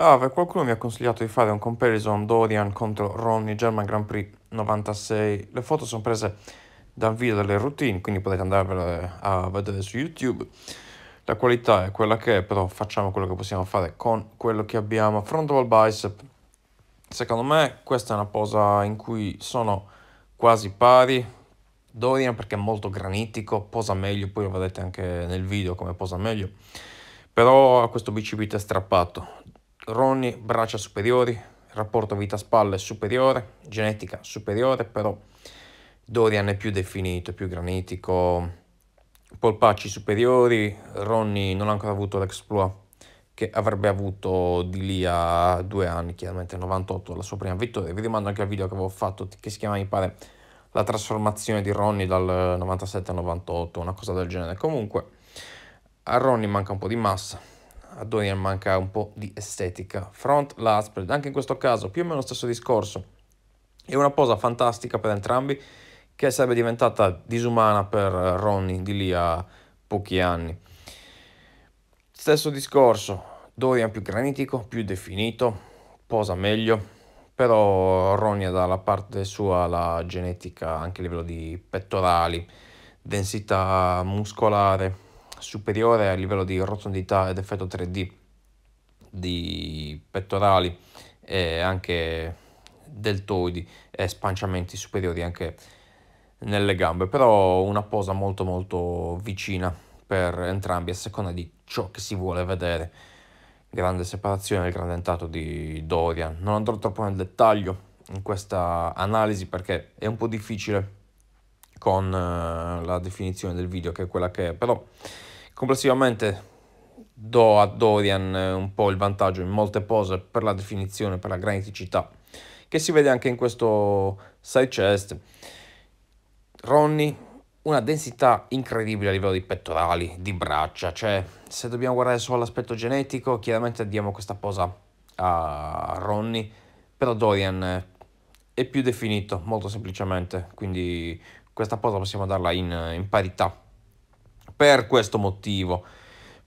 Ah, qualcuno mi ha consigliato di fare un comparison Dorian contro Ronnie German Grand Prix 96. Le foto sono prese dal video delle routine, quindi potete andarvele a vedere su YouTube. La qualità è quella che è, però facciamo quello che possiamo fare con quello che abbiamo. Front wall bicep. Secondo me questa è una posa in cui sono quasi pari. Dorian perché è molto granitico, posa meglio, poi lo vedete anche nel video come posa meglio. Però ha questo bicipite strappato ronni, braccia superiori, rapporto vita-spalle superiore, genetica superiore, però Dorian è più definito, più granitico, polpacci superiori, Ronny non ha ancora avuto l'exploit che avrebbe avuto di lì a due anni, chiaramente 98, la sua prima vittoria. Vi rimando anche al video che avevo fatto che si chiama, mi pare, la trasformazione di Ronny dal 97 al 98, una cosa del genere. Comunque, a Ronny manca un po' di massa, a Dorian manca un po' di estetica. Front Laspred, anche in questo caso più o meno lo stesso discorso. È una posa fantastica per entrambi che sarebbe diventata disumana per Ronnie di lì a pochi anni. Stesso discorso, Dorian più granitico, più definito, posa meglio, però Ronnie dalla parte sua la genetica anche a livello di pettorali, densità muscolare, superiore a livello di rotondità ed effetto 3D di pettorali e anche deltoidi e spanciamenti superiori anche nelle gambe, però una posa molto molto vicina per entrambi a seconda di ciò che si vuole vedere. Grande separazione del grande tentato di Dorian. Non andrò troppo nel dettaglio in questa analisi perché è un po' difficile con eh, la definizione del video che è quella che è, però Complessivamente do a Dorian eh, un po' il vantaggio in molte pose per la definizione, per la graniticità, che si vede anche in questo side chest. Ronnie, una densità incredibile a livello di pettorali, di braccia, cioè se dobbiamo guardare solo l'aspetto genetico, chiaramente diamo questa posa a Ronnie, però Dorian è più definito, molto semplicemente, quindi questa posa possiamo darla in, in parità per questo motivo,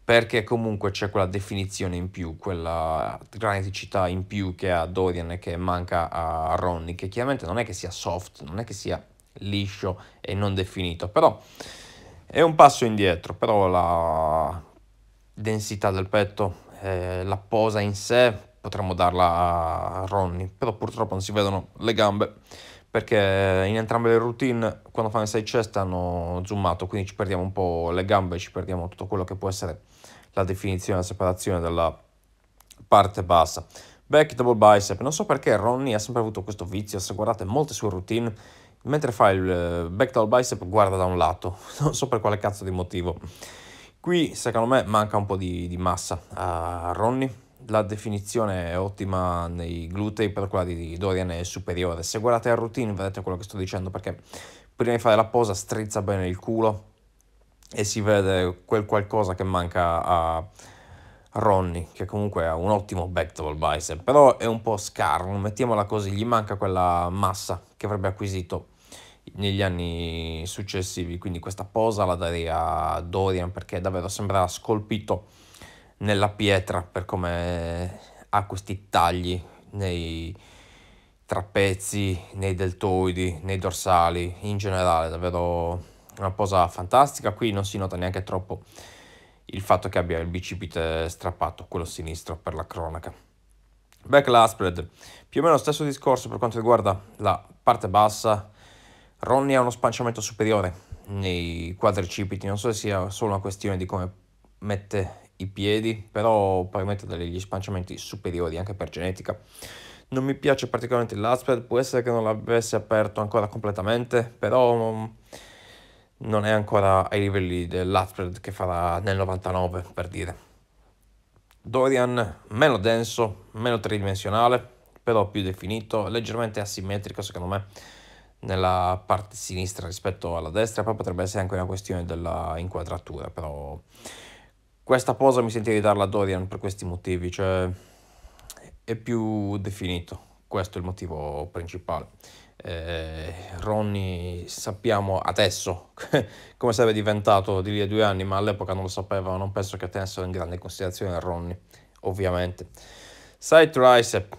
perché comunque c'è quella definizione in più, quella graneticità in più che ha Dorian e che manca a Ronnie, che chiaramente non è che sia soft, non è che sia liscio e non definito, però è un passo indietro, però la densità del petto, eh, la posa in sé, potremmo darla a Ronnie, però purtroppo non si vedono le gambe perché in entrambe le routine quando fanno il side chest hanno zoomato, quindi ci perdiamo un po' le gambe, ci perdiamo tutto quello che può essere la definizione, la separazione della parte bassa. Back double bicep, non so perché Ronnie ha sempre avuto questo vizio, se guardate molte sue routine, mentre fa il eh, back double bicep guarda da un lato, non so per quale cazzo di motivo. Qui secondo me manca un po' di, di massa a Ronnie la definizione è ottima nei glutei, per quella di Dorian è superiore. Se guardate la routine vedete quello che sto dicendo perché prima di fare la posa strizza bene il culo e si vede quel qualcosa che manca a Ronnie, che comunque ha un ottimo back double bicep, però è un po' scarno, mettiamola così, gli manca quella massa che avrebbe acquisito negli anni successivi, quindi questa posa la darei a Dorian perché davvero sembra scolpito nella pietra per come ha questi tagli nei trapezzi, nei deltoidi, nei dorsali, in generale davvero una posa fantastica, qui non si nota neanche troppo il fatto che abbia il bicipite strappato, quello sinistro per la cronaca. Back spread, più o meno lo stesso discorso per quanto riguarda la parte bassa, Ronnie ha uno spanciamento superiore nei quadricipiti, non so se sia solo una questione di come mette i piedi, però permette degli spanciamenti superiori anche per genetica. Non mi piace particolarmente l'Asper, può essere che non l'avesse aperto ancora completamente, però non è ancora ai livelli dell'Asper che farà nel 99 per dire. Dorian meno denso, meno tridimensionale, però più definito, leggermente asimmetrico secondo me nella parte sinistra rispetto alla destra, poi potrebbe essere anche una questione dell'inquadratura, però questa posa mi sento di darla a Dorian per questi motivi, cioè è più definito, questo è il motivo principale. Eh, Ronnie sappiamo adesso come sarebbe diventato di lì a due anni, ma all'epoca non lo sapevano, non penso che tenessero in grande considerazione Ronnie, ovviamente. Side tricep,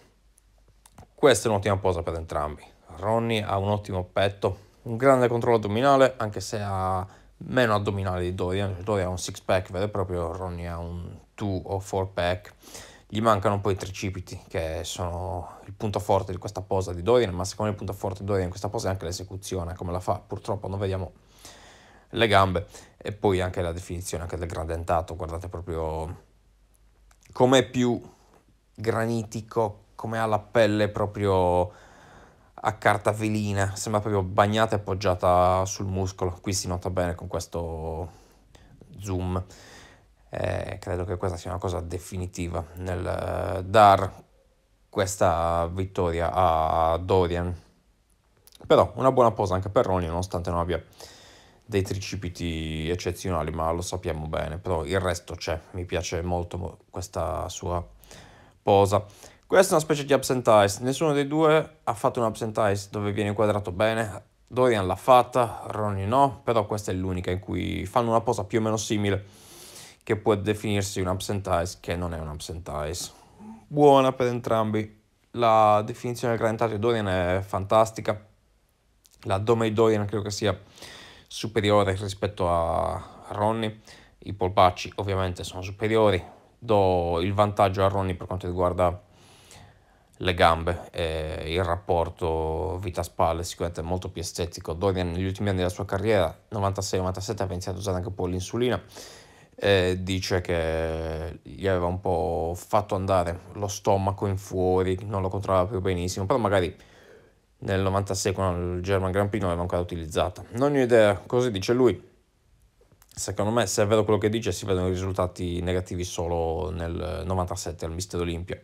questa è un'ottima posa per entrambi. Ronnie ha un ottimo petto, un grande controllo addominale, anche se ha meno addominale di Dorian, Dorian ha un six pack vero e proprio, Ronnie ha un two o four pack, gli mancano poi i tricipiti che sono il punto forte di questa posa di Dorian, ma secondo me il punto forte di Dorian in questa posa è anche l'esecuzione, come la fa, purtroppo non vediamo le gambe e poi anche la definizione anche del gradentato, guardate proprio come è più granitico, come ha la pelle proprio a carta velina, sembra proprio bagnata e appoggiata sul muscolo. Qui si nota bene con questo zoom. Eh, credo che questa sia una cosa definitiva nel eh, dar questa vittoria a Dorian. Però una buona posa anche per Ronnie, nonostante non abbia dei tricipiti eccezionali, ma lo sappiamo bene. Però il resto c'è, mi piace molto questa sua posa. Questa è una specie di absentized, nessuno dei due ha fatto un absentized dove viene inquadrato bene, Dorian l'ha fatta, Ronnie no, però questa è l'unica in cui fanno una posa più o meno simile che può definirsi un absentized che non è un absentized. Buona per entrambi, la definizione del calentario di Dorian è fantastica, l'addome di Dorian credo che sia superiore rispetto a Ronnie, i polpacci ovviamente sono superiori, do il vantaggio a Ronnie per quanto riguarda le gambe, eh, il rapporto vita-spalle sicuramente è molto più estetico. Dorian negli ultimi anni della sua carriera, 96-97, ha iniziato a usare anche un po' l'insulina. Eh, dice che gli aveva un po' fatto andare lo stomaco in fuori, non lo controllava più benissimo, però magari nel 96 con il German Grand Prix non l'aveva ancora utilizzata. Non ho idea, così dice lui. Secondo me, se è vero quello che dice, si vedono i risultati negativi solo nel 97 al Mister Olimpia.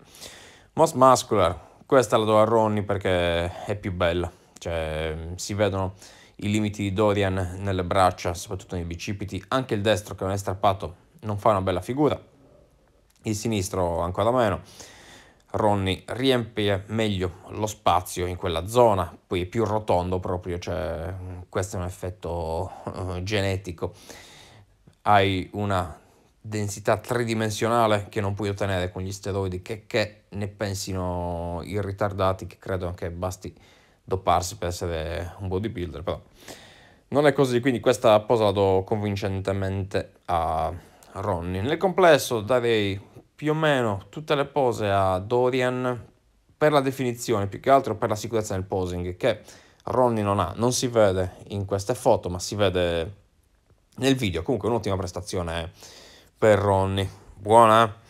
Most Muscular, questa la do a Ronnie perché è più bella, cioè si vedono i limiti di Dorian nelle braccia, soprattutto nei bicipiti, anche il destro che non è strappato non fa una bella figura, il sinistro ancora meno. Ronnie riempie meglio lo spazio in quella zona, poi è più rotondo proprio, cioè questo è un effetto uh, genetico. Hai una densità tridimensionale che non puoi ottenere con gli steroidi, che, che ne pensino i ritardati che credono che basti dopparsi per essere un bodybuilder, però non è così, quindi questa posa la do convincentemente a Ronnie. Nel complesso darei più o meno tutte le pose a Dorian per la definizione, più che altro per la sicurezza nel posing, che Ronnie non ha, non si vede in queste foto, ma si vede nel video. Comunque un'ottima prestazione eh per Perroni. Buona?